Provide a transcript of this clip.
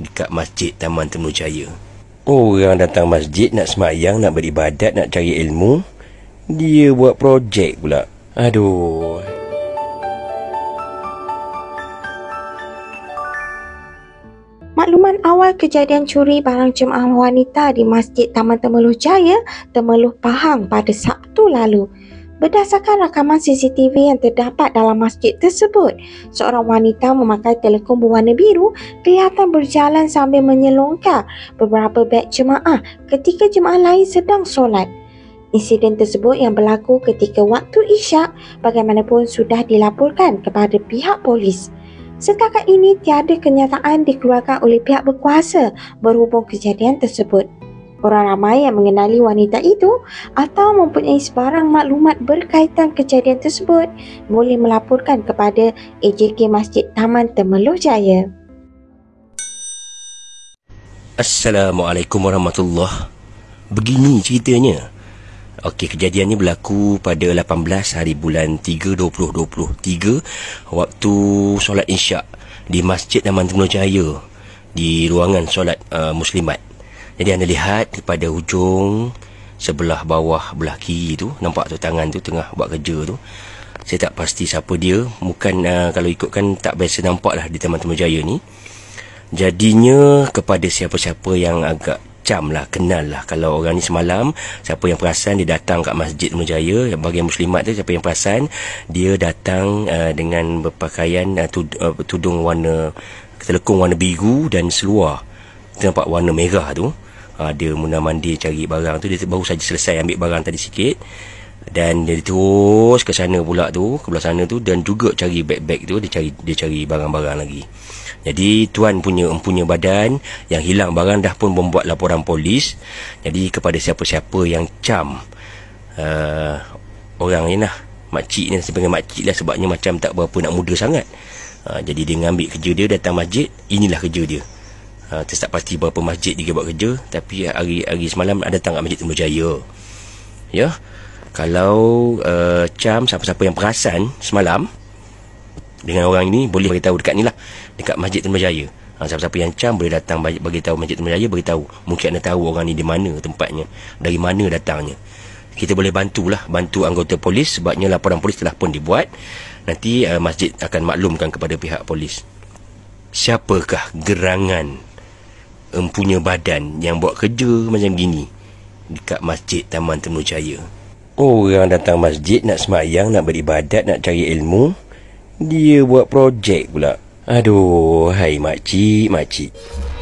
dekat masjid Taman Temu Jaya. Oh, orang datang masjid nak semayang, nak beribadat, nak cari ilmu. Dia buat projek pula. Aduh. Makluman awal kejadian curi barang jemaah wanita di Masjid Taman Temeluh Jaya, Temeluh Pahang pada Sabtu lalu. Berdasarkan rakaman CCTV yang terdapat dalam masjid tersebut, seorang wanita memakai telekom berwarna biru kelihatan berjalan sambil menyelongkar beberapa beg jemaah ketika jemaah lain sedang solat. Insiden tersebut yang berlaku ketika waktu isyak bagaimanapun sudah dilaporkan kepada pihak polis. Setakat ini tiada kenyataan dikeluarkan oleh pihak berkuasa berhubung kejadian tersebut orang ramai yang mengenali wanita itu atau mempunyai sebarang maklumat berkaitan kejadian tersebut boleh melaporkan kepada AJK Masjid Taman Temeluh Jaya. Assalamualaikum warahmatullahi Begini ceritanya. Okey, kejadian ini berlaku pada 18 hari bulan 3 2023 waktu solat Insyak di Masjid Taman Temeluh Jaya di ruangan solat uh, muslimat. Jadi anda lihat pada hujung sebelah bawah belah kiri tu nampak tu tangan tu tengah buat kerja tu. Saya tak pasti siapa dia, bukan uh, kalau ikutkan tak biasa nampak lah di Taman Temujaya ni. Jadinya kepada siapa-siapa yang agak cam lah, kenal lah kalau orang ni semalam siapa yang perasan dia datang kat Masjid Temujaya bagi yang muslimat tu siapa yang perasan dia datang uh, dengan berpakaian uh, tud uh, tudung warna telekung warna biru dan seluar kita nampak warna merah tu uh, Dia muna mandi cari barang tu Dia baru saja selesai ambil barang tadi sikit Dan dia terus ke sana pula tu Ke belah sana tu Dan juga cari beg-beg tu Dia cari dia cari barang-barang lagi jadi tuan punya empunya badan yang hilang barang dah pun membuat laporan polis. Jadi kepada siapa-siapa yang cam uh, orang ni lah. Makcik ni sebenarnya makcik lah sebabnya macam tak berapa nak muda sangat. Uh, jadi dia ngambil kerja dia datang masjid. Inilah kerja dia. Ah, Saya tak pasti berapa masjid dia buat kerja Tapi hari-hari semalam ada tangkap masjid Timur Jaya Ya Kalau uh, ah, Cam siapa-siapa yang perasan semalam Dengan orang ini boleh beritahu dekat ni lah Dekat masjid Timur Jaya ha, Siapa-siapa yang Cam boleh datang bagi tahu masjid Timur Jaya Beritahu Mungkin anda tahu orang ni di mana tempatnya Dari mana datangnya kita boleh bantulah bantu anggota polis sebabnya laporan polis telah pun dibuat nanti uh, masjid akan maklumkan kepada pihak polis siapakah gerangan empunya badan yang buat kerja macam gini dekat masjid Taman Temu Oh, Orang datang masjid nak semayang, nak beribadat, nak cari ilmu. Dia buat projek pula. Aduh, hai makcik, makcik.